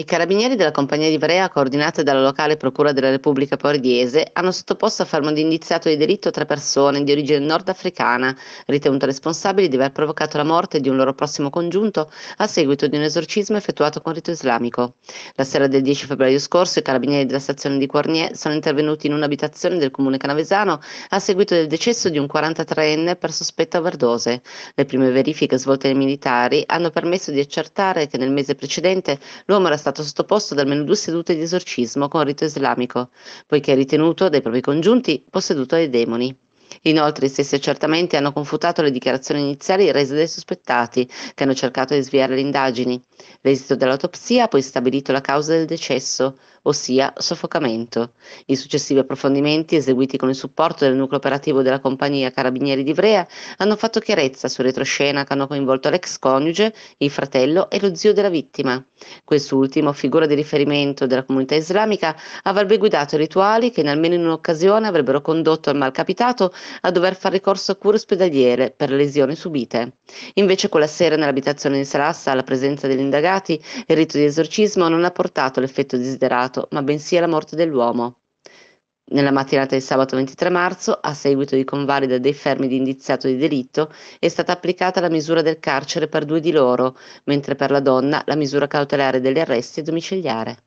I carabinieri della compagnia di Ivrea, coordinata dalla locale procura della Repubblica Pordiese, hanno sottoposto a fermo di indiziato di delitto tre persone di origine nordafricana, ritenute responsabili di aver provocato la morte di un loro prossimo congiunto a seguito di un esorcismo effettuato con rito islamico. La sera del 10 febbraio scorso i carabinieri della stazione di Cornier sono intervenuti in un'abitazione del comune canavesano a seguito del decesso di un 43enne per sospetta overdose. Le prime verifiche svolte dai militari hanno permesso di accertare che nel mese precedente l'uomo era stato stato sottoposto ad almeno due sedute di esorcismo con rito islamico, poiché è ritenuto dai propri congiunti posseduto dai demoni. Inoltre i stessi accertamenti hanno confutato le dichiarazioni iniziali rese dai sospettati, che hanno cercato di sviare le indagini. L'esito dell'autopsia ha poi stabilito la causa del decesso, ossia soffocamento. I successivi approfondimenti, eseguiti con il supporto del nucleo operativo della compagnia Carabinieri di Ivrea, hanno fatto chiarezza su retroscena che hanno coinvolto l'ex coniuge, il fratello e lo zio della vittima. Quest'ultimo, figura di riferimento della comunità islamica, avrebbe guidato rituali che in almeno in un'occasione avrebbero condotto il malcapitato a dover far ricorso a cure ospedaliere per le lesioni subite. Invece quella sera nell'abitazione di Sarassa, alla presenza degli indagati, il rito di esorcismo non ha portato l'effetto desiderato, ma bensì alla morte dell'uomo. Nella mattinata di sabato 23 marzo, a seguito di convalida dei fermi di indiziato di delitto, è stata applicata la misura del carcere per due di loro, mentre per la donna la misura cautelare degli arresti è domiciliare.